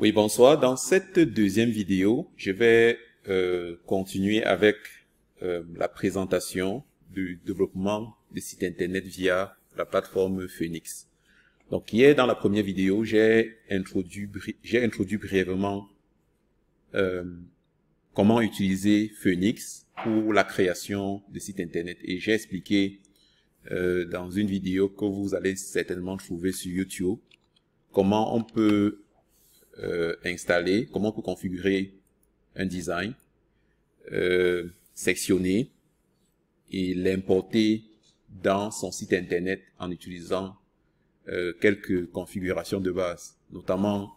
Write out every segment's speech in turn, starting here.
Oui, bonsoir. Dans cette deuxième vidéo, je vais euh, continuer avec euh, la présentation du développement de sites Internet via la plateforme Phoenix. Donc hier, dans la première vidéo, j'ai introduit, j'ai introduit brièvement euh, comment utiliser Phoenix pour la création de sites Internet. Et j'ai expliqué dans une vidéo que vous allez certainement trouver sur YouTube comment on peut euh, installer, comment on configurer un design, euh, sectionner et l'importer dans son site internet en utilisant euh, quelques configurations de base, notamment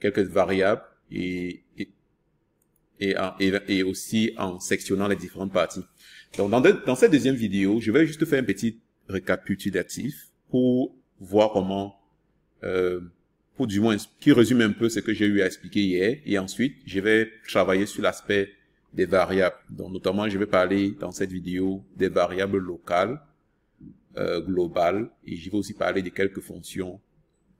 quelques variables et, et et, aussi en sectionnant les différentes parties. Donc, dans, dans, cette deuxième vidéo, je vais juste faire un petit récapitulatif pour voir comment du moins qui résume un peu ce que j'ai eu à expliquer hier. Et ensuite, je vais travailler sur l'aspect des variables. Donc, notamment, je vais parler dans cette vidéo des variables locales, euh, globales, et je vais aussi parler de quelques fonctions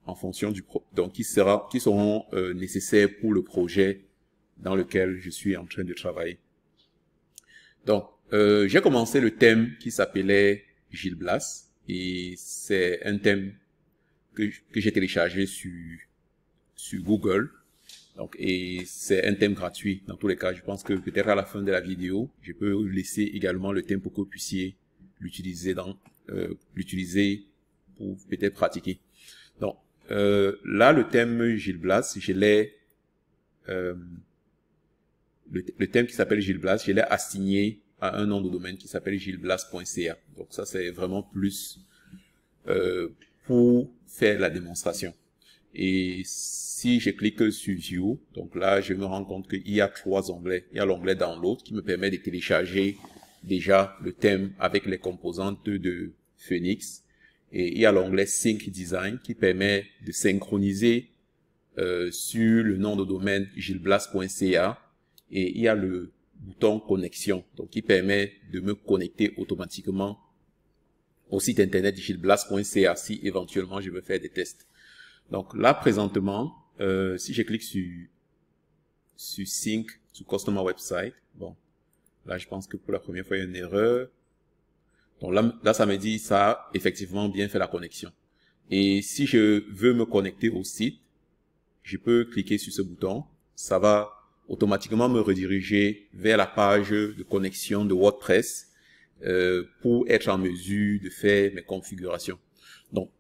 en fonction du pro donc qui sera qui seront euh, nécessaires pour le projet dans lequel je suis en train de travailler. Donc, euh, j'ai commencé le thème qui s'appelait Gilles Blas, et c'est un thème que, j'ai téléchargé sur, sur Google. Donc, et c'est un thème gratuit. Dans tous les cas, je pense que peut-être à la fin de la vidéo, je peux laisser également le thème pour que vous puissiez l'utiliser dans, euh, l'utiliser pour peut-être pratiquer. Donc, euh, là, le thème Gilles Blas, je l'ai, euh, le, thème qui s'appelle Gilles Blas, je l'ai assigné à un nom de domaine qui s'appelle gillesblas.ca. Donc ça, c'est vraiment plus euh, pour faire la démonstration. Et si je clique sur View, donc là, je me rends compte qu'il y a trois onglets. Il y a l'onglet Download qui me permet de télécharger déjà le thème avec les composantes de Phoenix. Et il y a l'onglet Sync Design qui permet de synchroniser euh, sur le nom de domaine gilblas.ca. Et il y a le bouton Connexion, donc qui permet de me connecter automatiquement au site internet gilblas.ca si éventuellement je veux faire des tests. Donc là, présentement, euh, si je clique sur, sur Sync, sur Customer Website, bon, là je pense que pour la première fois, il y a une erreur. Donc là, là ça me dit ça a effectivement bien fait la connexion. Et si je veux me connecter au site, je peux cliquer sur ce bouton. Ça va automatiquement me rediriger vers la page de connexion de WordPress euh, pour être en mesure de faire mes configurations. Donc,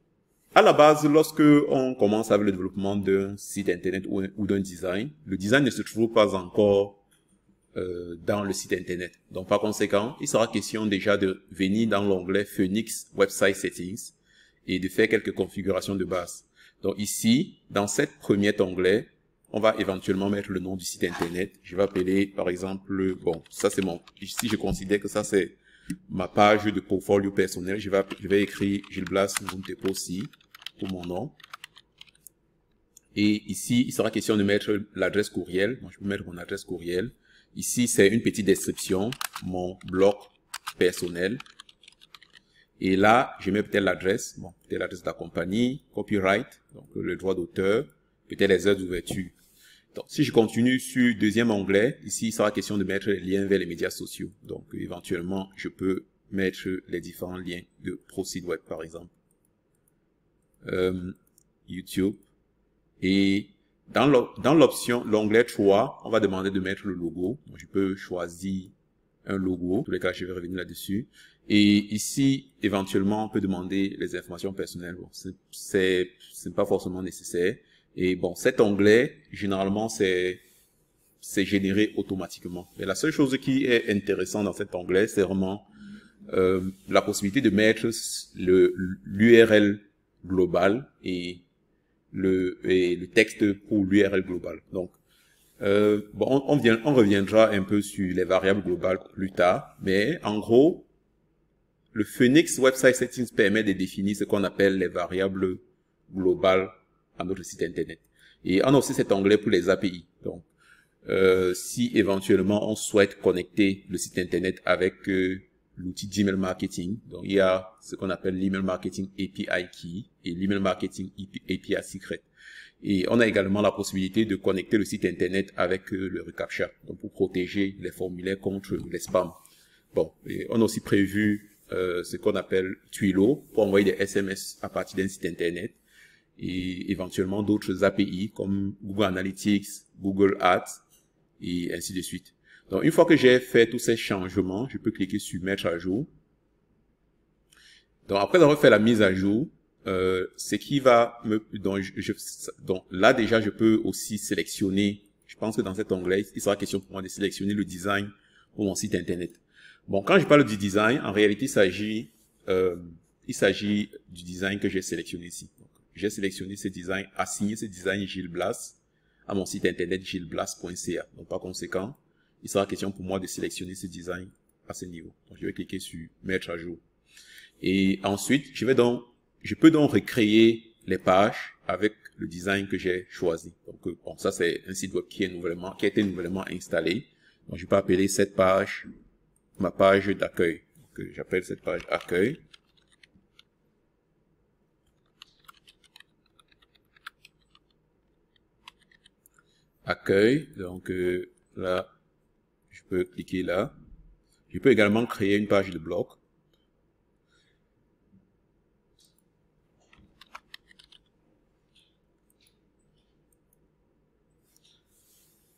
à la base, lorsque on commence avec le développement d'un site internet ou, d'un design, le design ne se trouve pas encore euh, dans le site internet. Donc, par conséquent, il sera question déjà de venir dans l'onglet Phoenix Website Settings et de faire quelques configurations de base. Donc ici, dans cette premier onglet, on va éventuellement mettre le nom du site internet. Je vais appeler, par exemple, bon, ça c'est mon, ici je considère que ça c'est ma page de portfolio personnel. Je vais, je vais écrire Gilles Blas si pour mon nom. Et ici, il sera question de mettre l'adresse courriel. je peux mettre mon adresse courriel. Ici, c'est une petite description, mon blog personnel. Et là, je mets peut-être l'adresse, bon, peut-être l'adresse de la compagnie, copyright, donc le droit d'auteur, peut-être les heures d'ouverture. Donc, si je continue sur deuxième onglet, ici, il sera question de mettre les liens vers les médias sociaux. Donc, éventuellement, je peux mettre les différents liens de ProSideWeb, Web, par exemple. Euh, YouTube. Et dans l'option, l'onglet 3, on va demander de mettre le logo. Donc, je peux choisir un logo. Dans tous les cas, je vais revenir là-dessus. Et ici, éventuellement, on peut demander les informations personnelles. Bon, c'est pas forcément nécessaire. Et bon, cet onglet, généralement, c'est c'est généré automatiquement. Et la seule chose qui est intéressante dans cet onglet, c'est vraiment euh, la possibilité de mettre l'URL global et le, le texte pour l'URL global. Donc, euh, bon, on, vient, on reviendra un peu sur les variables globales plus tard, mais en gros, le Phoenix Website Settings permet de définir ce qu'on appelle les variables globales notre site internet. Et on a aussi cet anglais pour les API. Donc, euh, si éventuellement on souhaite connecter le site internet avec euh, l'outil Gmail Marketing, donc il y a ce qu'on appelle l'email marketing API key et l'email marketing API secret. Et on a également la possibilité de connecter le site internet avec euh, le reCAPTCHA, donc pour protéger les formulaires contre les spams. Bon, on a aussi prévu ce qu'on appelle Tuilo pour envoyer des SMS à partir d'un site internet et éventuellement d'autres API comme Google Analytics, Google Ads et ainsi de suite. Donc une fois que j'ai fait tous ces changements, je peux cliquer sur mettre à jour. Donc après avoir fait la mise à jour, euh, qui va me donc, je, donc là déjà je peux aussi sélectionner. Je pense que dans cet onglet, il sera question pour moi de sélectionner le design pour mon site internet. Bon, quand je parle du design, en réalité, il s'agit euh, il s'agit du design que j'ai sélectionné ici. J'ai sélectionné ce design, assigné ce design Gilles Blas à mon site internet gillesblas.ca. Donc par conséquent, il sera question pour moi de sélectionner ce design à ce niveau. Donc je vais cliquer sur mettre à jour. Et ensuite, je vais donc, je peux donc recréer les pages avec le design que j'ai choisi. Donc euh, bon, ça c'est un site web qui est nouvellement, qui a été nouvellement installé. Donc je peux appeler cette page ma page d'accueil. J'appelle cette page accueil. accueil. Donc euh, là, je peux cliquer là. Je peux également créer une page de bloc.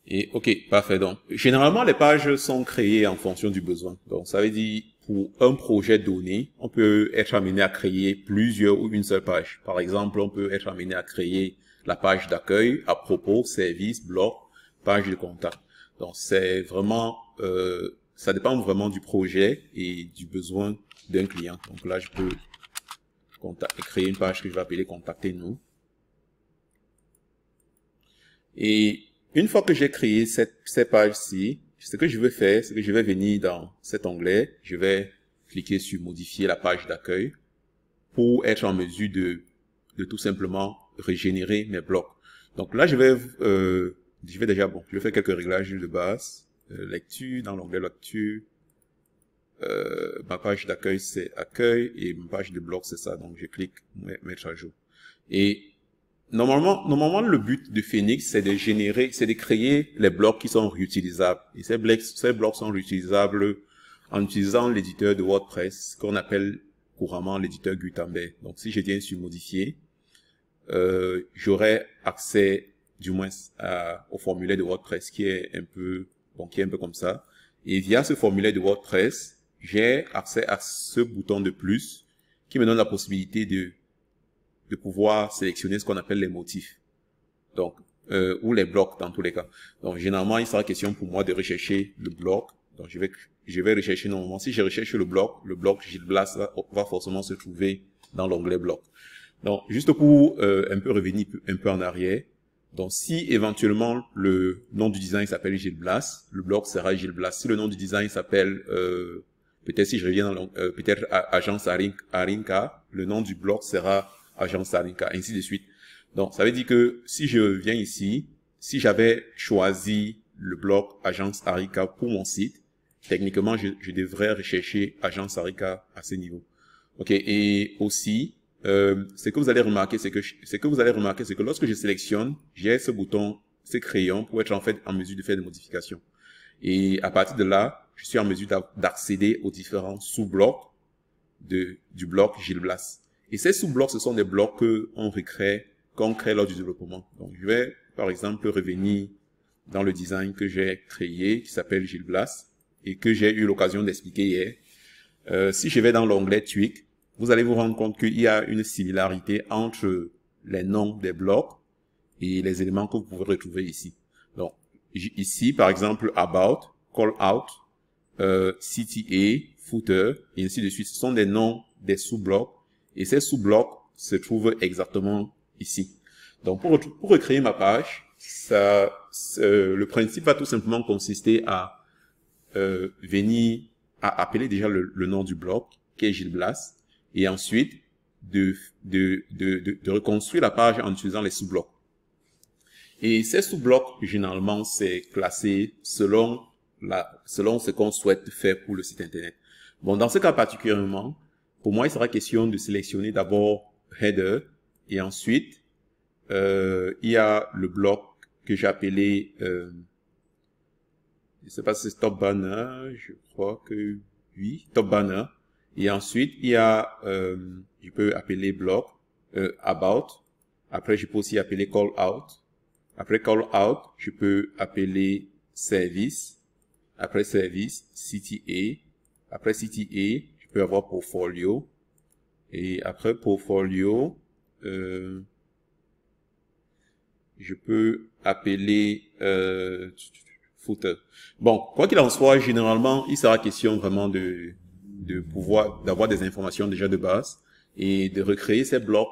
Et ok, parfait. Donc, généralement, les pages sont créées en fonction du besoin. Donc, ça veut dire, pour un projet donné, on peut être amené à créer plusieurs ou une seule page. Par exemple, on peut être amené à créer la page d'accueil, à propos, service, blog, page de contact. Donc c'est vraiment, euh, ça dépend vraiment du projet et du besoin d'un client. Donc là, je peux créer une page que je vais appeler contacter nous. Et une fois que j'ai créé cette, cette page-ci, ce que je vais faire, c'est que je vais venir dans cet onglet, je vais cliquer sur modifier la page d'accueil pour être en mesure de, de tout simplement régénérer mes blocs. Donc là, je vais, euh, je vais déjà, bon, je vais faire quelques réglages de base. Euh, lecture, dans l'onglet lecture, euh, ma page d'accueil, c'est accueil, et ma page de blocs c'est ça. Donc je clique mettre à jour. Et normalement, normalement, le but de Phoenix, c'est de générer, c'est de créer les blocs qui sont réutilisables. Et ces blocs, ces blocs sont réutilisables en utilisant l'éditeur de WordPress, qu'on appelle couramment l'éditeur Gutenberg. Donc si je viens sur modifier, euh, j'aurai accès du moins au formulaire de WordPress qui est un peu bon, qui est un peu comme ça. Et via ce formulaire de WordPress, j'ai accès à ce bouton de plus qui me donne la possibilité de de pouvoir sélectionner ce qu'on appelle les motifs. Donc euh, ou les blocs dans tous les cas. Donc généralement, il sera question pour moi de rechercher le bloc. Donc je vais je vais rechercher normalement si je recherche le bloc, le bloc Gilles Blas va forcément se trouver dans l'onglet bloc. Donc, juste pour euh, un peu revenir un peu en arrière, donc si éventuellement le nom du design s'appelle Gilles Blas, le blog sera Gilles Blas. Si le nom du design s'appelle, euh, peut-être si je reviens dans euh, peut-être Agence Arinka, le nom du blog sera Agence Arinka, ainsi de suite. Donc ça veut dire que si je viens ici, si j'avais choisi le blog Agence Arinka pour mon site, techniquement je, devrais rechercher Agence Arinka à ce niveau. Ok, et aussi, euh, ce que vous allez remarquer, c'est que, que vous allez remarquer, c'est que lorsque je sélectionne, j'ai ce bouton, ce crayon pour être en fait en mesure de faire des modifications. Et à partir de là, je suis en mesure d'accéder aux différents sous-blocs de, du bloc Gilles Et ces sous-blocs, ce sont des blocs qu'on recrée, qu'on crée lors du développement. Donc, je vais, par exemple, revenir dans le design que j'ai créé, qui s'appelle Gilles et que j'ai eu l'occasion d'expliquer hier. Euh, si je vais dans l'onglet tweak, vous allez vous rendre compte qu'il y a une similarité entre les noms des blocs et les éléments que vous pouvez retrouver ici. Donc, ici, par exemple, about, call out, euh, CTA, footer, et ainsi de suite. Ce sont des noms des sous-blocs, et ces sous-blocs se trouvent exactement ici. Donc, pour, pour recréer ma page, ça, le principe va tout simplement consister à euh, venir à appeler déjà le, nom du bloc, qui est Gilles Blas, et ensuite de, de, de, de reconstruire la page en utilisant les sous-blocs. Et ces sous-blocs, généralement, c'est classé selon, la, selon ce qu'on souhaite faire pour le site Internet. Bon, dans ce cas particulièrement, pour moi, il sera question de sélectionner d'abord Header et ensuite, euh, il y a le bloc que j'ai appelé, euh, je sais pas si c'est Top Banner, je crois que oui, Top Banner. Et ensuite, il y a, euh, je peux appeler bloc euh, about. Après, je peux aussi appeler call out. Après call out, je peux appeler service. Après service, city A Après city A je peux avoir portfolio. Et après portfolio, euh, je peux appeler euh, footer. Bon, quoi qu'il en soit, généralement, il sera question vraiment de de pouvoir d'avoir des informations déjà de base et de recréer ces blocs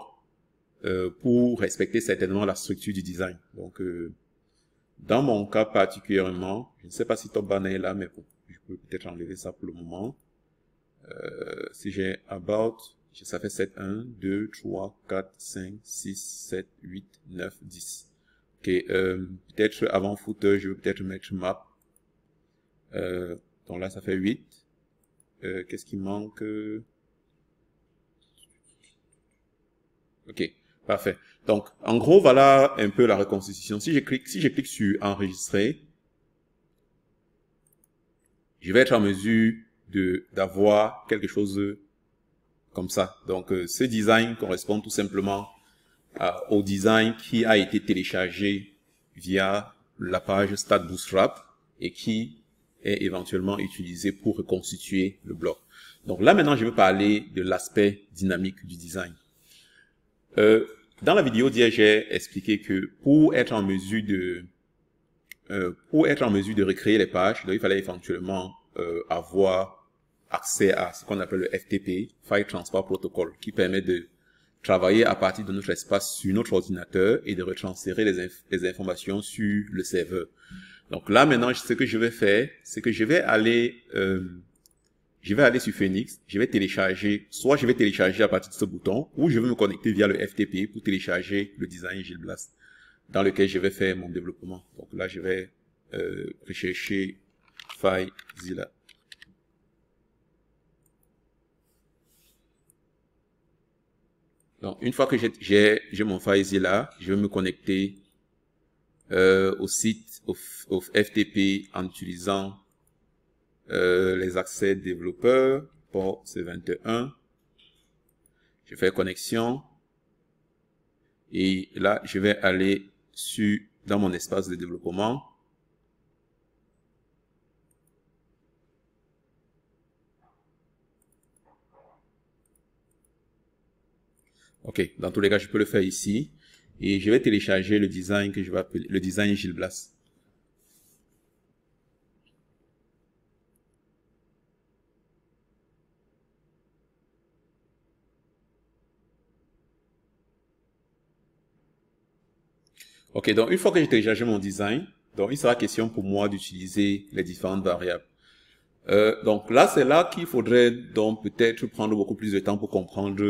euh, pour respecter certainement la structure du design. Donc, euh, dans mon cas particulièrement, je ne sais pas si Top Banner est là, mais je peux peut-être enlever ça pour le moment. Euh, si j'ai About, ça fait 7, 1, 2, 3, 4, 5, 6, 7, 8, 9, 10. Ok, euh, peut-être avant footer, je vais peut-être mettre map. Euh, donc là, ça fait 8. Euh, qu'est-ce qui manque euh? Ok, parfait. Donc, en gros, voilà un peu la reconstitution. Si je clique, si sur enregistrer, je vais être en mesure de d'avoir quelque chose comme ça. Donc, euh, ce design correspond tout simplement au design qui a été téléchargé via la page Stat Bootstrap et qui est éventuellement utilisé pour reconstituer le bloc. Donc là, maintenant, je vais parler de l'aspect dynamique du design. Euh, dans la vidéo d'hier, j'ai expliqué que pour être en mesure de euh, pour être en mesure de recréer les pages, il fallait éventuellement euh, avoir accès à ce qu'on appelle le FTP, File Transfer Protocol, qui permet de travailler à partir de notre espace sur notre ordinateur et de retransférer les informations sur le serveur. Donc là, maintenant, ce que je vais faire, c'est que je vais aller, euh, je vais aller sur Phoenix, je vais télécharger, soit je vais télécharger à partir de ce bouton, ou je vais me connecter via le FTP pour télécharger le design Gilblast dans lequel je vais faire mon développement. Donc là, je vais euh, rechercher FileZilla. Donc, une fois que j'ai mon FileZilla, je vais me connecter euh, au site au, FTP en utilisant euh, les accès développeurs, port C21. Je fais connexion. Et là, je vais aller sur, dans mon espace de développement. Ok, dans tous les cas, je peux le faire ici. Et je vais télécharger le design que je vais appeler, le design Gilblast Ok, donc une fois que j'ai téléchargé mon design, donc il sera question pour moi d'utiliser les différentes variables. Euh, donc là, c'est là qu'il faudrait donc peut-être prendre beaucoup plus de temps pour comprendre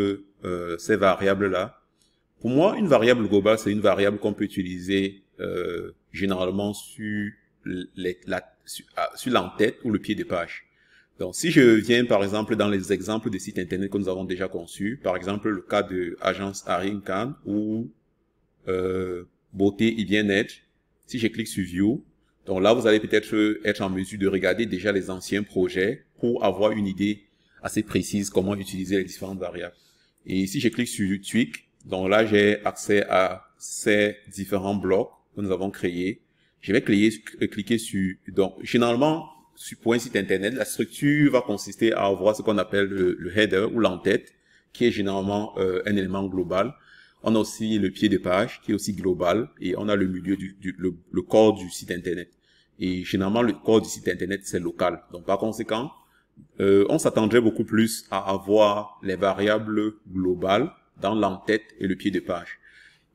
euh, ces variables-là. Pour moi, une variable globale, c'est une variable qu'on peut utiliser euh, généralement sur ah, l'entête sur, ou le pied de page. Donc si je viens par exemple dans les exemples des sites internet que nous avons déjà conçus, par exemple le cas de agence Arinkan ou euh, beauté et bien-être. Si je clique sur View, donc là, vous allez peut-être être en mesure de regarder déjà les anciens projets pour avoir une idée assez précise comment utiliser les différentes variables. Et si je clique sur Tweak », donc là, j'ai accès à ces différents blocs que nous avons créés. Je vais cliquer, euh, sur... Donc, généralement, pour un site Internet, la structure va consister à avoir ce qu'on appelle le, header ou l'entête, qui est généralement euh, un élément global. On a aussi le pied de page qui est aussi global et on a le milieu du, le, corps du site internet. Et généralement, le corps du site internet, c'est local. Donc, par conséquent, euh, on s'attendrait beaucoup plus à avoir les variables globales dans l'entête et le pied de page.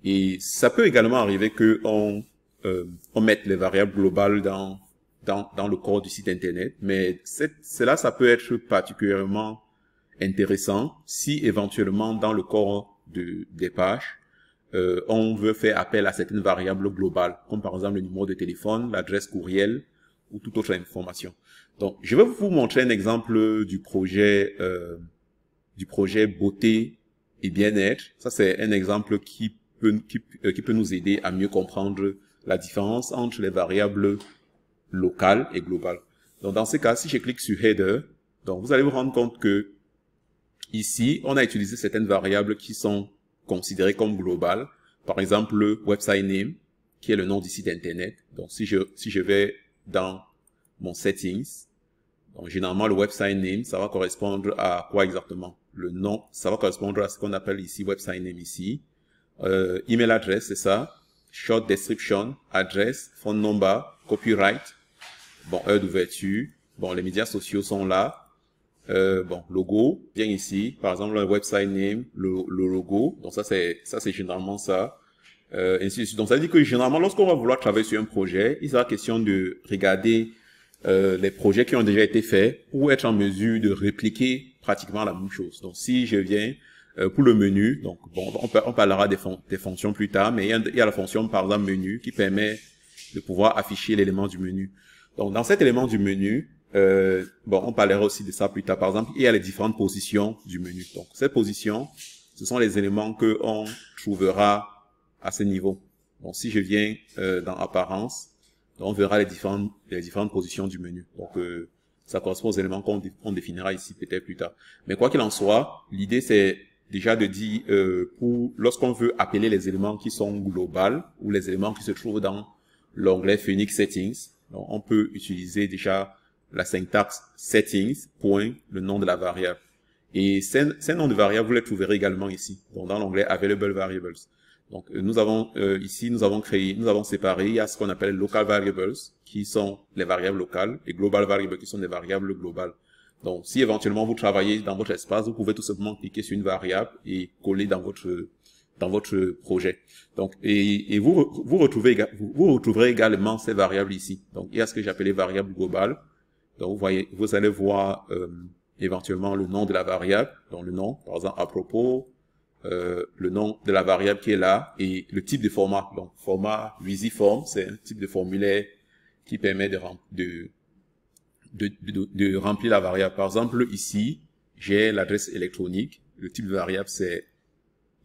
Et ça peut également arriver qu'on euh, on mette les variables globales dans, dans, dans le corps du site Internet, mais cela, ça peut être particulièrement intéressant si éventuellement dans le corps des pages. Euh, on veut faire appel à certaines variables globales, comme par exemple le numéro de téléphone, l'adresse courriel ou toute autre information. Donc, je vais vous montrer un exemple du projet euh, du projet beauté et bien-être. Ça, c'est un exemple qui peut euh, qui, peut nous aider à mieux comprendre la différence entre les variables locales et globales. Donc, dans ce cas, si je clique sur Header, donc vous allez vous rendre compte que Ici, on a utilisé certaines variables qui sont considérées comme globales. Par exemple, le website name, qui est le nom du site internet. Donc, si je, si je vais dans mon settings, donc généralement, le website name, ça va correspondre à quoi exactement Le nom, ça va correspondre à ce qu'on appelle ici website name ici. Euh, email address, c'est ça. Short description, address, phone number, copyright. Bon, heure d'ouverture. Bon, les médias sociaux sont là euh, bon, logo, bien ici, par exemple, le website name, le, le logo, donc ça c'est ça c'est généralement ça, euh, ainsi de suite. Donc ça veut dire que généralement, lorsqu'on va vouloir travailler sur un projet, il sera question de regarder euh, les projets qui ont déjà été faits ou être en mesure de répliquer pratiquement la même chose. Donc si je viens euh, pour le menu, donc bon, on, parlera des, des, fonctions plus tard, mais il y, a, il y a la fonction par exemple menu qui permet de pouvoir afficher l'élément du menu. Donc dans cet élément du menu, euh, bon, on parlera aussi de ça plus tard. Par exemple, il y a les différentes positions du menu. Donc, ces positions, ce sont les éléments que on trouvera à ce niveau. Donc, si je viens euh, dans Apparence, on verra les différentes, les différentes positions du menu. Donc, euh, ça correspond aux éléments qu'on définira ici peut-être plus tard. Mais quoi qu'il en soit, l'idée c'est déjà de dire, pour lorsqu'on veut appeler les éléments qui sont globales ou les éléments qui se trouvent dans l'onglet Phoenix Settings, on peut utiliser déjà la syntaxe settings, point, le nom de la variable. Et ces, ces noms de variables, vous les trouverez également ici, dans l'onglet available variables. Donc euh, nous avons euh, ici, nous avons créé, nous avons séparé, il y a ce qu'on appelle local variables, qui sont les variables locales, et global variables, qui sont les variables globales. Donc si éventuellement vous travaillez dans votre espace, vous pouvez tout simplement cliquer sur une variable et coller dans votre dans votre projet. Donc, et, et vous, vous, retrouvez, vous, retrouverez également ces variables ici. Donc, il y a ce que j'appelais variables globales, donc vous, voyez, vous allez voir euh, éventuellement le nom de la variable, donc le nom, par exemple à propos, euh, le nom de la variable qui est là et le type de format. Donc format WYSIFORM, c'est un type de formulaire qui permet de, remplir la variable. Par exemple ici, j'ai l'adresse électronique, le type de variable c'est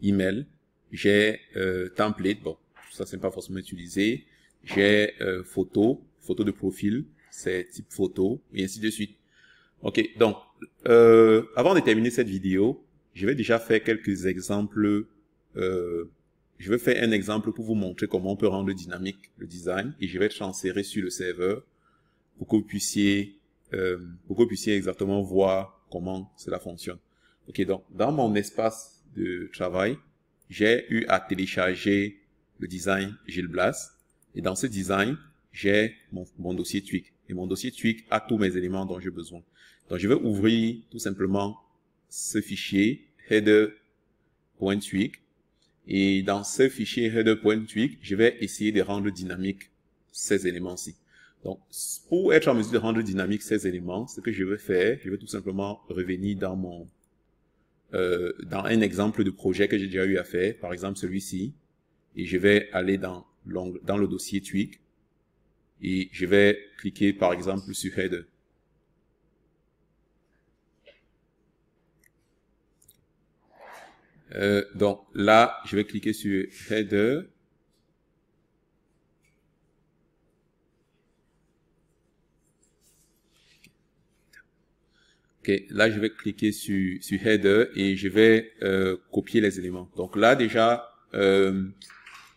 email, j'ai euh, template, bon ça c'est pas forcément utilisé, j'ai photo, photo de profil, c'est type photo, et ainsi de suite. Ok, donc, euh, avant de terminer cette vidéo, je vais déjà faire quelques exemples. Euh, je vais faire un exemple pour vous montrer comment on peut rendre dynamique le design, et je vais transférer sur le serveur pour que vous puissiez, euh, pour que vous puissiez exactement voir comment cela fonctionne. Ok, donc, dans mon espace de travail, j'ai eu à télécharger le design Gilles Blas, et dans ce design, j'ai mon, mon, dossier Twig et mon dossier Tweak » a tous mes éléments dont j'ai besoin. Donc, je vais ouvrir tout simplement ce fichier header.tweak ». Et dans ce fichier header.tweak », je vais essayer de rendre dynamique ces éléments-ci. Donc, pour être en mesure de rendre dynamique ces éléments, ce que je vais faire, je vais tout simplement revenir dans mon euh, dans un exemple de projet que j'ai déjà eu à faire, par exemple celui-ci, et je vais aller dans, dans le dossier Tweak ». Et je vais cliquer par exemple sur Header. Euh, donc là, je vais cliquer sur Header. Ok, là je vais cliquer sur, sur Header et je vais euh, copier les éléments. Donc là déjà, euh,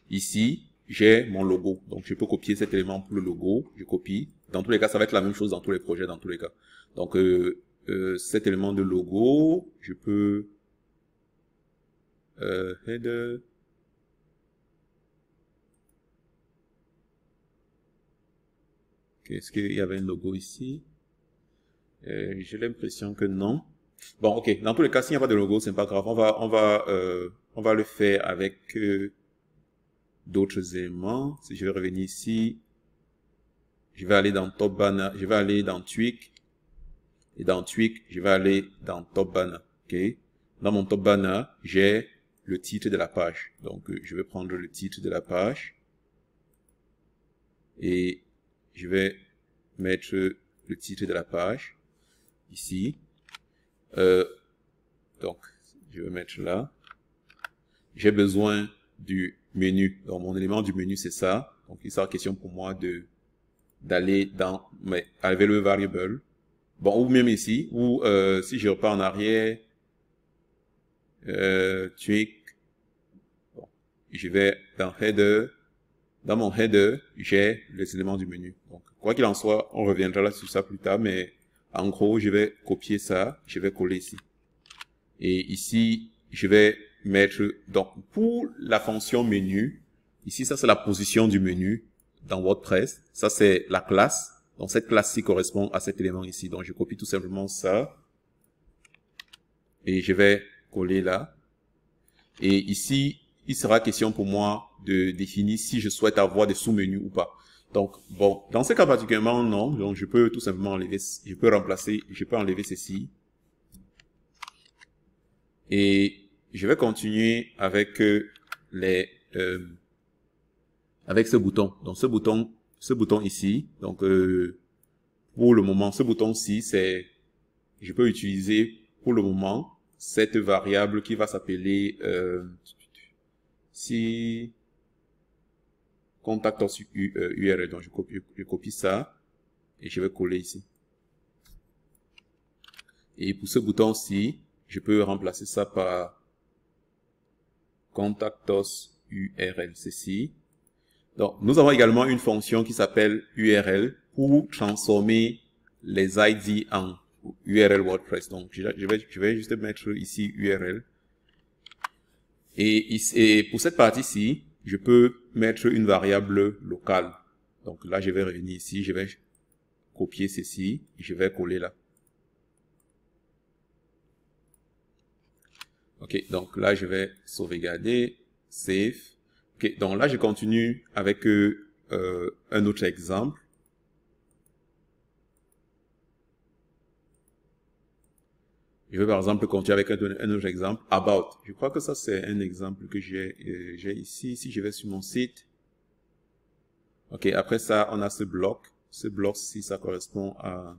ici, j'ai mon logo. Donc, je peux copier cet élément pour le logo. Je copie. Dans tous les cas, ça va être la même chose dans tous les projets, dans tous les cas. Donc, euh, euh, cet élément de logo, je peux... Euh, header... Est-ce qu'il y avait un logo ici euh, J'ai l'impression que non. Bon, ok. Dans tous les cas, s'il n'y a pas de logo, c'est pas grave. On va, on va, euh, on va le faire avec euh, d'autres éléments. Si je vais revenir ici, je vais aller dans Top Banner, je vais aller dans tweak Et dans tweak, je vais aller dans Top Banner. OK Dans mon Top Banner, j'ai le titre de la page. Donc, euh, je vais prendre le titre de la page. Et je vais mettre le titre de la page ici. Euh, donc, je vais mettre là. J'ai besoin du menu. Donc, mon élément du menu, c'est ça. Donc, il sera question pour moi de d'aller dans mais le variable. Bon, ou même ici, ou euh, si je repars en arrière, euh, je vais dans header. Dans mon header, j'ai les éléments du menu. Donc, quoi qu'il en soit, on reviendra là sur ça plus tard, mais en gros, je vais copier ça, je vais coller ici. Et ici, je vais mettre, donc, pour la fonction menu, ici, ça, c'est la position du menu dans WordPress. Ça, c'est la classe. Donc, cette classe-ci correspond à cet élément ici. Donc, je copie tout simplement ça. Et je vais coller là. Et ici, il sera question pour moi de définir si je souhaite avoir des sous-menus ou pas. Donc, bon, dans ce cas particulièrement, non. Donc, je peux tout simplement enlever, je peux remplacer, je peux enlever ceci. Et je vais continuer avec euh, les euh, avec ce bouton. Donc ce bouton, ce bouton ici. Donc euh, pour le moment, ce bouton-ci, c'est je peux utiliser pour le moment cette variable qui va s'appeler euh, si contact URL. Donc je copie, je copie ça et je vais coller ici. Et pour ce bouton-ci, je peux remplacer ça par contactos URL ceci. Donc, nous avons également une fonction qui s'appelle URL pour transformer les ID en URL WordPress. Donc, je vais, juste mettre ici URL. Et, pour cette partie-ci, je peux mettre une variable locale. Donc là, je vais revenir ici, je vais copier ceci, je vais coller là. Ok, donc là, je vais sauvegarder, save. Ok, donc là, je continue avec euh, euh un autre exemple. Je vais par exemple continuer avec un, autre exemple, About. Je crois que ça, c'est un exemple que j'ai euh, ici. Si je vais sur mon site, OK, après ça, on a ce bloc. Ce bloc, ci ça correspond à...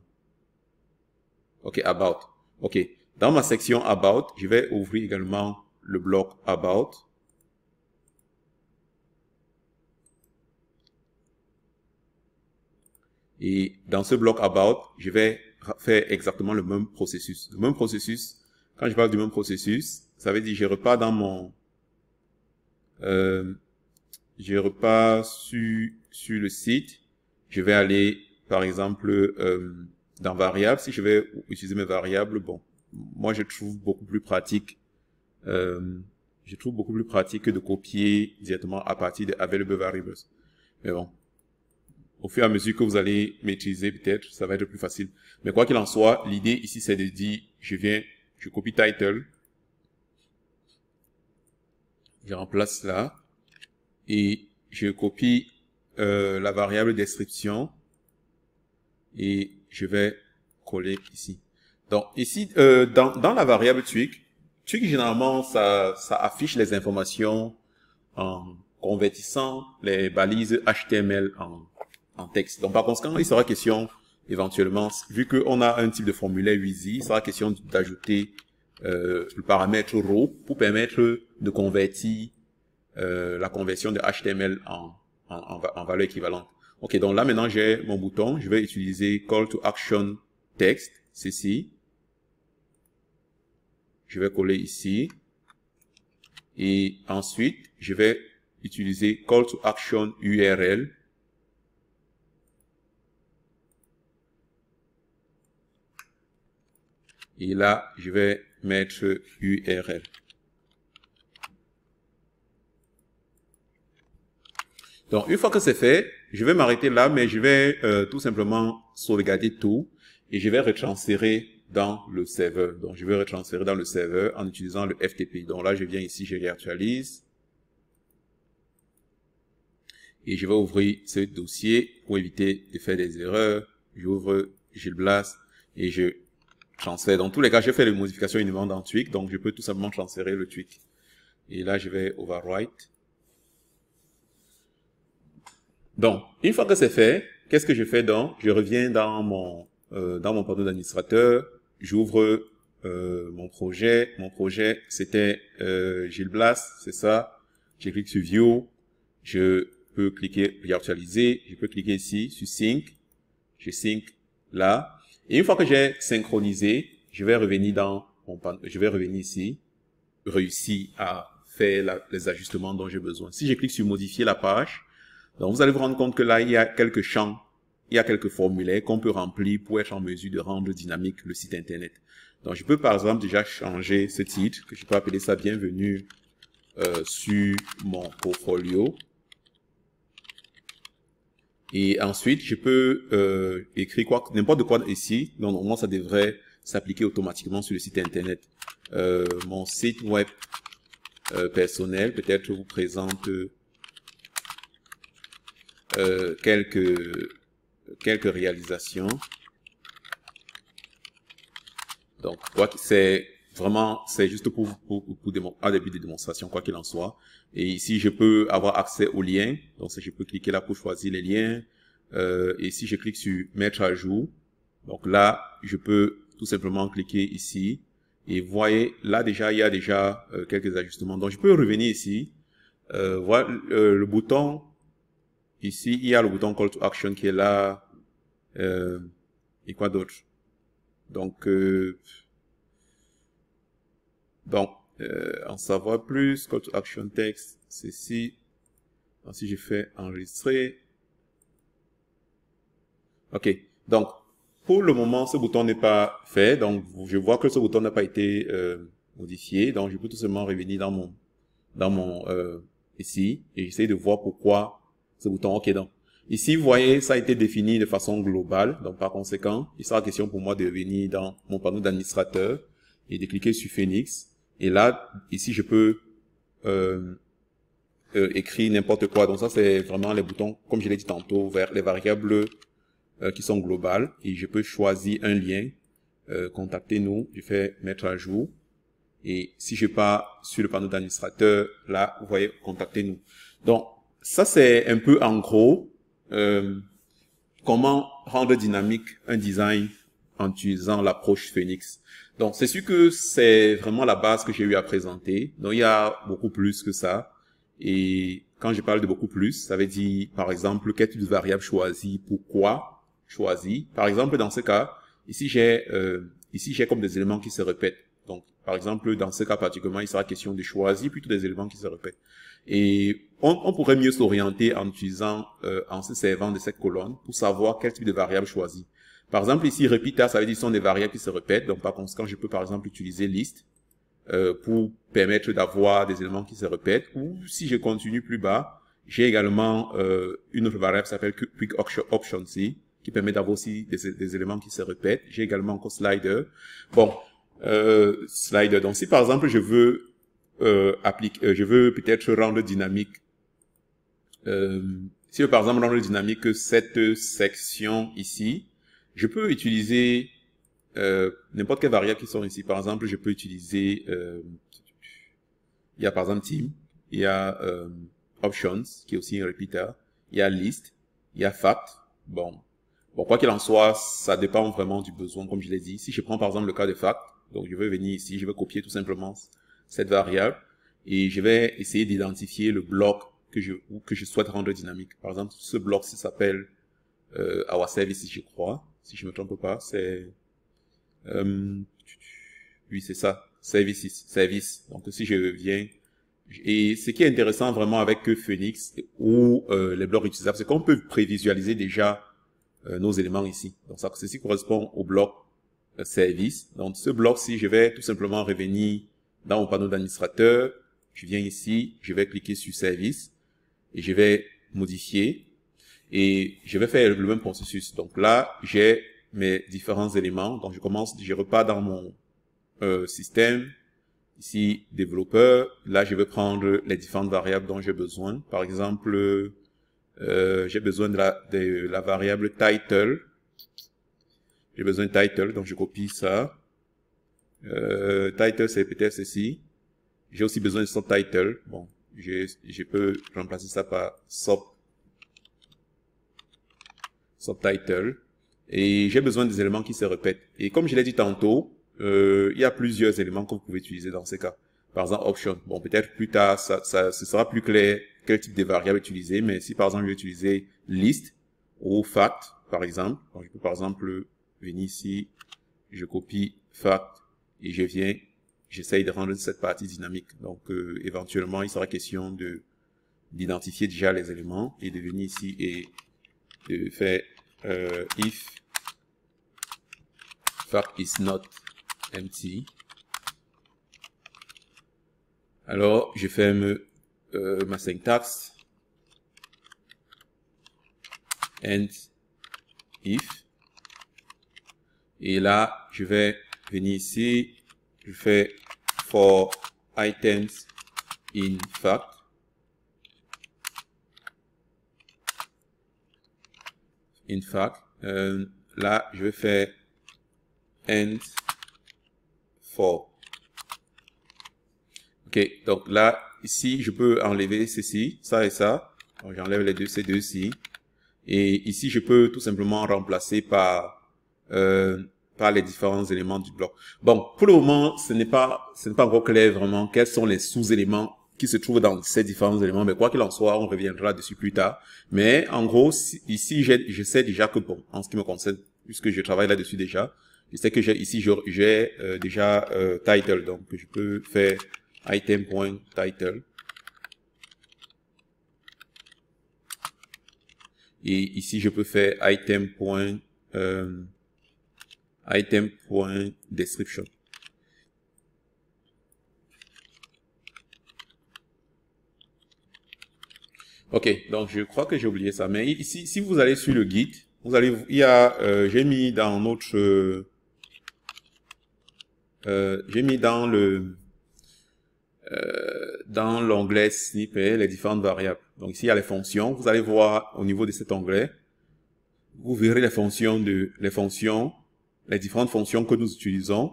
OK, About. OK, dans ma section About, je vais ouvrir également le bloc About. Et dans ce bloc About, je vais faire exactement le même processus. Le même processus, quand je parle du même processus, ça veut dire que je repars dans mon... Euh, je repars sur, sur le site. Je vais aller, par exemple, euh, dans variables. Si je vais utiliser mes variables, bon, moi, je trouve beaucoup plus pratique, euh, je trouve beaucoup plus pratique que de copier directement à partir de Available Variables. Mais bon, au fur et à mesure que vous allez maîtriser, peut-être, ça va être plus facile. Mais quoi qu'il en soit, l'idée ici, c'est de dire, je viens, je copie title, je remplace là, et je copie euh, la variable description, et je vais coller ici. Donc ici, euh, dans, la variable tweak, Twig généralement, ça, affiche les informations en convertissant les balises HTML en, en texte. Donc par conséquent, il sera question éventuellement, vu qu'on a un type de formulaire WYSI, il sera question d'ajouter euh, le paramètre row pour permettre de convertir euh, la conversion de HTML en, valeur équivalente. Ok, donc là maintenant j'ai mon bouton, je vais utiliser call to action text, ceci. Je vais coller ici. Et ensuite, je vais utiliser Call to Action URL. Et là, je vais mettre URL. Donc, une fois que c'est fait, je vais m'arrêter là, mais je vais euh, tout simplement sauvegarder tout et je vais retransférer dans le serveur. Donc, je vais retransférer dans le serveur en utilisant le FTP. Donc là, je viens ici, je réactualise. Et je vais ouvrir ce dossier pour éviter de faire des erreurs. J'ouvre Gilblast et je transfère. Dans tous les cas, je fais les modifications uniquement dans tweak Donc, je peux tout simplement transférer le tweak Et là, je vais overwrite. Donc, une fois que c'est fait, qu'est-ce que je fais donc Je reviens dans mon, euh, dans mon panneau d'administrateur J'ouvre euh, mon projet. Mon projet, c'était euh, Gilles Blas, c'est ça. Je clique sur View. Je peux cliquer Virtualiser. Je peux cliquer ici sur Sync. Je sync là. Et une fois que j'ai synchronisé, je vais revenir dans mon je vais revenir ici, réussi à faire les ajustements dont j'ai besoin. Si je clique sur modifier la page, donc vous allez vous rendre compte que là il y a quelques champs il y a quelques formulaires qu'on peut remplir pour être en mesure de rendre dynamique le site Internet. Donc, je peux par exemple déjà changer ce titre, que je peux appeler ça bienvenue euh, sur mon portfolio. Et ensuite, je peux euh, écrire quoi, n'importe quoi ici. Donc, normalement, ça devrait s'appliquer automatiquement sur le site Internet. Euh, mon site web euh, personnel, peut-être, vous présente quelques quelques réalisations. Donc, c'est vraiment, c'est juste pour, pour, pour, démon à début de démonstration, quoi qu'il en soit. Et ici, je peux avoir accès aux liens. Donc, je peux cliquer là pour choisir les liens. Euh, et si je clique sur mettre à jour, donc là, je peux tout simplement cliquer ici. Et voyez, là déjà, il y a déjà euh, quelques ajustements. Donc, je peux revenir ici. Euh, voilà, euh, le bouton, ici, il y a le bouton Call to Action qui est là. Euh, et quoi d'autre Donc, euh, bon, euh, en savoir plus, call to action text, ceci. si j'ai fait enregistrer. Ok, donc, pour le moment, ce bouton n'est pas fait, donc je vois que ce bouton n'a pas été euh, modifié, donc je peux tout simplement revenir dans mon, dans mon, ici, et j'essaie de voir pourquoi ce bouton OK donc Ici, vous voyez, ça a été défini de façon globale. Donc, par conséquent, il sera question pour moi de venir dans mon panneau d'administrateur et de cliquer sur Phoenix. Et là, ici, je peux euh, euh, écrire n'importe quoi. Donc, ça, c'est vraiment les boutons, comme je l'ai dit tantôt, vers les variables euh, qui sont globales. Et je peux choisir un lien. Contactez-nous. Je fais mettre à jour. Et si je pars sur le panneau d'administrateur, là, vous voyez, contactez-nous. Donc, ça, c'est un peu en gros euh, comment rendre dynamique un design en utilisant l'approche Phoenix. Donc, c'est sûr que c'est vraiment la base que j'ai eu à présenter. Donc, il y a beaucoup plus que ça. Et quand je parle de beaucoup plus, ça veut dire, par exemple, quel type de variable choisie, pourquoi choisie. Par exemple, dans ce cas, ici, j'ai euh, ici j'ai comme des éléments qui se répètent. Donc, par exemple, dans ce cas particulièrement, il sera question de choisir plutôt des éléments qui se répètent. Et on, pourrait mieux s'orienter en utilisant, euh, en se servant de cette colonne pour savoir quel type de variable choisir. Par exemple, ici, repeater, ça veut dire que ce sont des variables qui se répètent. Donc, par conséquent, je peux, par exemple, utiliser list euh, pour permettre d'avoir des éléments qui se répètent. Ou si je continue plus bas, j'ai également euh, une autre variable qui s'appelle quick option C qui permet d'avoir aussi des, éléments qui se répètent. J'ai également encore slider. Bon, slider. Donc, si par exemple, je veux appliquer, je veux peut-être rendre dynamique euh, si par exemple dans le dynamique cette section ici, je peux utiliser euh, n'importe quelle variable qui sont ici. Par exemple, je peux utiliser, euh, il y a par exemple team, il y a euh, options qui est aussi un repeater, il y a list, il y a fact. Bon, bon quoi qu'il en soit, ça dépend vraiment du besoin, comme je l'ai dit. Si je prends par exemple le cas de fact, donc je vais venir ici, je vais copier tout simplement cette variable et je vais essayer d'identifier le bloc que je, ou que je souhaite rendre dynamique. Par exemple, ce blog s'appelle euh, Our Service, je crois, si je me trompe pas. C'est euh, oui, c'est ça, Services, Service. Donc si je viens et ce qui est intéressant vraiment avec Phoenix ou euh, les blocs utilisables, c'est qu'on peut prévisualiser déjà euh, nos éléments ici. Donc ça, ceci correspond au bloc euh, service. Donc ce bloc-ci, je vais tout simplement revenir dans mon panneau d'administrateur. Je viens ici, je vais cliquer sur service et je vais modifier et je vais faire le même processus. Donc là, j'ai mes différents éléments. Donc je commence, je repars dans mon euh, système, ici développeur. Là, je vais prendre les différentes variables dont j'ai besoin. Par exemple, euh, j'ai besoin de la, de la variable title. J'ai besoin de title, donc je copie ça. Euh, title, c'est peut-être ceci. J'ai aussi besoin de son title. Bon, je, je peux remplacer ça par subtitle. Et j'ai besoin des éléments qui se répètent. Et comme je l'ai dit tantôt, euh, il y a plusieurs éléments que vous pouvez utiliser dans ces cas. Par exemple, option. Bon, peut-être plus tard, ça, ça, ce sera plus clair quel type de variable utiliser. Mais si par exemple, je vais utiliser list ou fact, par exemple, je peux par exemple venir ici, je copie fact et je viens j'essaye de rendre cette partie dynamique. Donc, euh, éventuellement, il sera question de d'identifier déjà les éléments et de venir ici et de faire euh, if fact is not empty. Alors, je ferme euh, ma syntaxe. And if. Et là, je vais venir ici, je fais for items in fact. In fact, euh, là, je vais faire end for. OK, donc là, ici, je peux enlever ceci, ça et ça. J'enlève les deux, ces deux-ci. Et ici, je peux tout simplement remplacer par euh, par les différents éléments du bloc. Bon, pour le moment, ce n'est pas, ce n'est pas encore clair vraiment quels sont les sous-éléments qui se trouvent dans ces différents éléments. Mais quoi qu'il en soit, on reviendra dessus plus tard. Mais en gros, ici, je sais déjà que, bon, en ce qui me concerne, puisque je travaille là-dessus déjà, je sais que j'ai ici, j'ai euh, déjà euh, title. Donc, je peux faire item.title. Et ici, je peux faire item point euh, item.description. Ok, donc je crois que j'ai oublié ça. Mais ici, si vous allez sur le guide, vous allez, il y a, euh, j'ai mis dans notre, euh, j'ai mis dans le, euh, dans l'onglet snippet les différentes variables. Donc ici, il y a les fonctions. Vous allez voir au niveau de cet onglet, vous verrez les fonctions de, les fonctions les différentes fonctions que nous utilisons.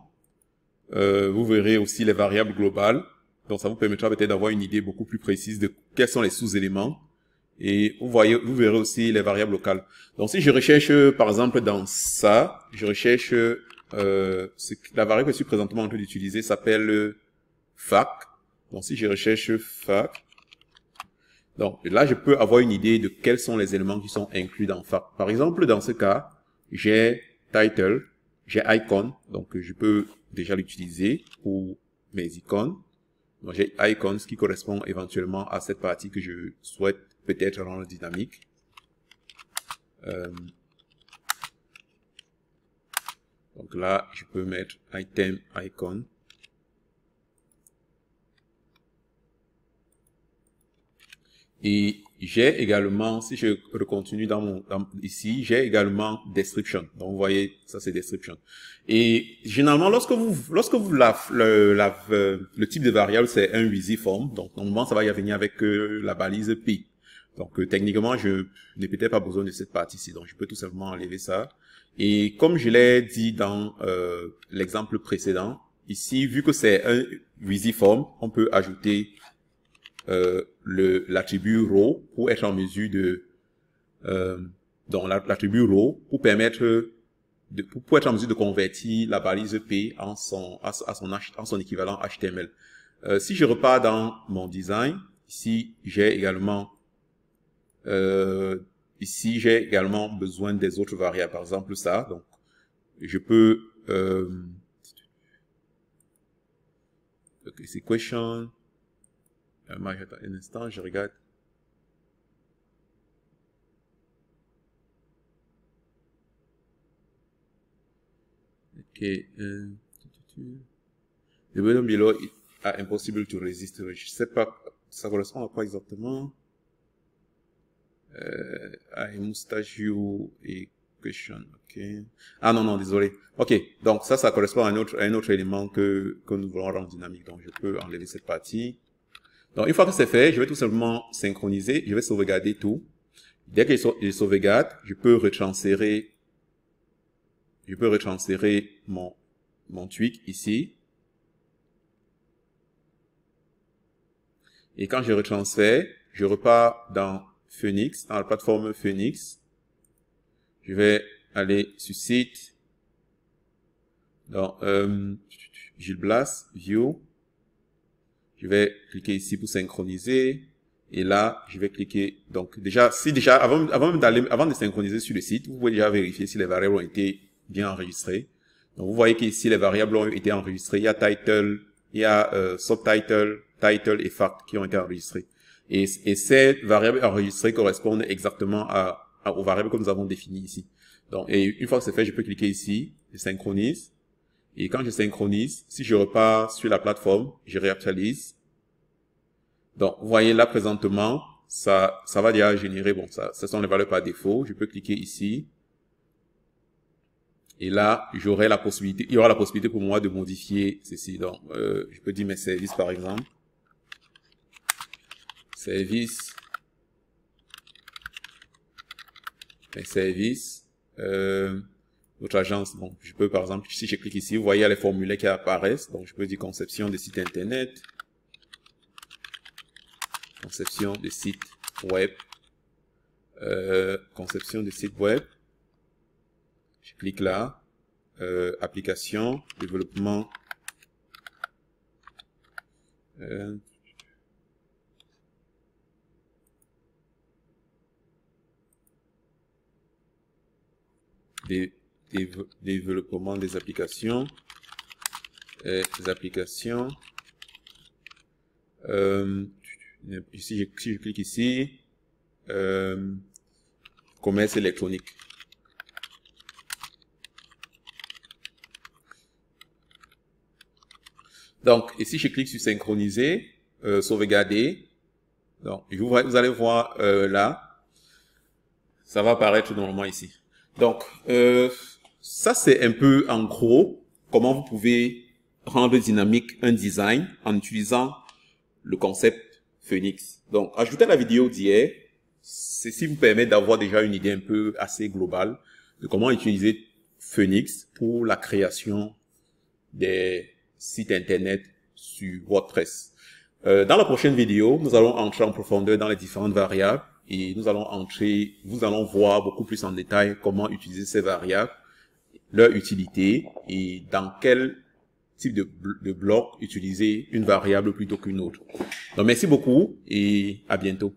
Euh, vous verrez aussi les variables globales. Donc ça vous permettra peut-être d'avoir une idée beaucoup plus précise de quels sont les sous-éléments. Et vous, voyez, vous verrez aussi les variables locales. Donc si je recherche par exemple dans ça, je recherche euh, la variable que je suis présentement en train d'utiliser s'appelle euh, fac. Donc si je recherche fac, donc là je peux avoir une idée de quels sont les éléments qui sont inclus dans fac. Par exemple dans ce cas, j'ai title, j'ai icon, donc je peux déjà l'utiliser pour mes icônes. Donc j'ai ce qui correspond éventuellement à cette partie que je souhaite peut-être rendre dynamique. Euh, donc là, je peux mettre item icon. Et j'ai également, si je continue dans mon, ici, j'ai également description. Donc, vous voyez, ça c'est description. Et généralement, lorsque vous, lorsque vous la, le, la, euh, le type de variable, c'est un form. Donc, normalement, ça va y venir avec euh, la balise P. Donc, euh, techniquement, je n'ai peut-être pas besoin de cette partie-ci. Donc, je peux tout simplement enlever ça. Et comme je l'ai dit dans euh, l'exemple précédent, ici, vu que c'est un form, on peut ajouter euh, l'attribut raw pour être en mesure de euh, donc l'attribut raw pour permettre de, pour, être en mesure de convertir la balise P en son à, son, en son équivalent HTML. Euh, si je repars dans mon design, ici j'ai également euh, ici j'ai également besoin des autres variables, par exemple ça. Donc je peux euh, c'est question euh, un instant, je regarde. Ok. Euh, le bonhomme below a impossible to resist. Je sais pas, ça correspond à quoi exactement? Euh, must you et question. Ah non, non, désolé. Ok. Donc ça, ça correspond à un autre, un autre élément que, que nous voulons rendre dynamique. Donc je peux enlever cette partie. Donc, une fois que c'est fait, je vais tout simplement synchroniser, je vais sauvegarder tout. Dès que je sauvegarde, je peux retransférer, je peux retransférer mon, mon tweak ici. Et quand je retransfère, je repars dans Phoenix, dans la plateforme Phoenix. Je vais aller sur site, dans euh, Gilles View, je vais cliquer ici pour synchroniser. Et là, je vais cliquer. Donc déjà, si déjà, avant, d'aller, avant de synchroniser sur le site, vous pouvez déjà vérifier si les variables ont été bien enregistrées. Donc vous voyez qu'ici, les variables ont été enregistrées. Il y a title, il y a euh, subtitle, title et fact qui ont été enregistrés. Et, et ces variables enregistrées correspondent exactement aux variables que nous avons définies ici. Donc, et une fois que c'est fait, je peux cliquer ici, et synchronise. Et quand je synchronise, si je repars sur la plateforme, je réactualise. Donc, vous voyez là présentement, ça, ça va déjà générer, bon, ça, ce sont les valeurs par défaut. Je peux cliquer ici. Et là, j'aurai la possibilité, il y aura la possibilité pour moi de modifier ceci. Donc, euh, je peux dire mes services, par exemple. service, Mes services. Euh, notre agence. Donc, je peux, par exemple, si je clique ici, vous voyez les formulaires qui apparaissent. Donc, je peux dire conception des sites Internet, conception des sites web, euh, conception des sites web. Je clique là, euh, application, développement, euh, développement des applications, les euh, applications. Euh, si, je, clique ici, euh, commerce électronique. Donc, ici, je clique sur synchroniser, euh, sauvegarder. Donc, vous, allez voir là, ça va apparaître normalement ici. Donc, euh, ça, c'est un peu en gros comment vous pouvez rendre dynamique un design en utilisant le concept Phoenix. Donc, ajouter la vidéo d'hier, ceci vous permet d'avoir déjà une idée un peu assez globale de comment utiliser Phoenix pour la création des sites internet sur WordPress. Euh, dans la prochaine vidéo, nous allons entrer en profondeur dans les différentes variables et nous allons entrer, nous allons voir beaucoup plus en détail comment utiliser ces variables leur utilité et dans quel type de, bloc utiliser une variable plutôt qu'une autre. Donc merci beaucoup et à bientôt.